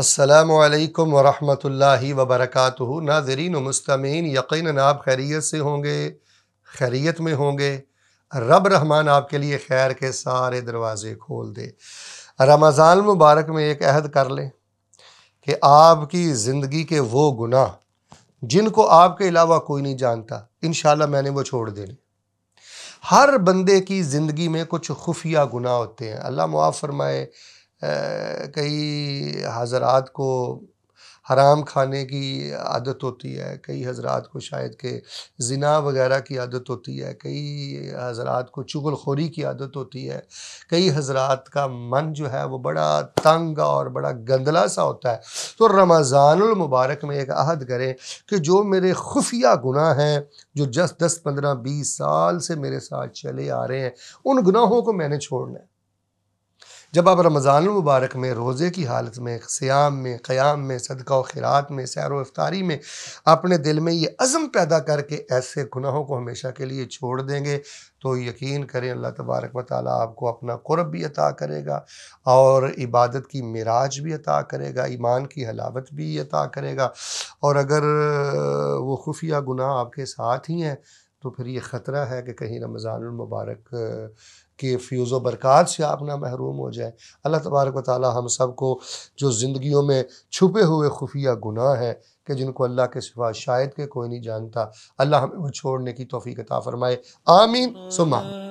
السلام علیکم ورحمۃ اللہ وبرکاتہ ناظرین و مستمین یقیناً آپ خیریت سے ہوں گے خیریت میں ہوں گے رب رحمان آپ کے لیے خیر کے سارے دروازے کھول دے رمضان مبارک میں ایک عہد کر لیں کہ آپ کی زندگی کے وہ گناہ جن کو آپ کے علاوہ کوئی نہیں جانتا انشاءاللہ میں نے وہ چھوڑ دینی ہر بندے کی زندگی میں کچھ خفیہ گناہ ہوتے ہیں اللہ معاف فرمائے کئی حضرات کو حرام کھانے کی عادت ہوتی ہے کئی حضرات کو شاید کہ زنا وغیرہ کی عادت ہوتی ہے کئی حضرات کو چغل خوری کی عادت ہوتی ہے کئی حضرات کا من جو ہے وہ بڑا تنگ اور بڑا گندلا سا ہوتا ہے تو رمضان المبارک میں ایک عہد کریں کہ جو میرے خفیہ گناہ ہیں جو جس دس پندرہ بیس سال سے میرے ساتھ چلے آ رہے ہیں ان گناہوں کو میں نے چھوڑنا ہے جب آپ رمضان المبارک میں روزے کی حالت میں سیام میں قیام میں صدقہ و خیرات میں سیر و افطاری میں اپنے دل میں یہ عزم پیدا کر کے ایسے گناہوں کو ہمیشہ کے لیے چھوڑ دیں گے تو یقین کریں اللہ تبارک و تعالیٰ آپ کو اپنا قرب بھی عطا کرے گا اور عبادت کی معراج بھی عطا کرے گا ایمان کی حلاوت بھی عطا کرے گا اور اگر وہ خفیہ گناہ آپ کے ساتھ ہی ہیں تو پھر یہ خطرہ ہے کہ کہیں رمضان المبارک کے فیوز و برکات سے آپ نہ محروم ہو جائیں اللہ تبارک و تعالی ہم سب کو جو زندگیوں میں چھپے ہوئے خفیہ گناہ ہیں کہ جن کو اللہ کے سفا شاید کہ کوئی نہیں جانتا اللہ ہمیں وہ چھوڑنے کی توفیق عطا فرمائے آمین سما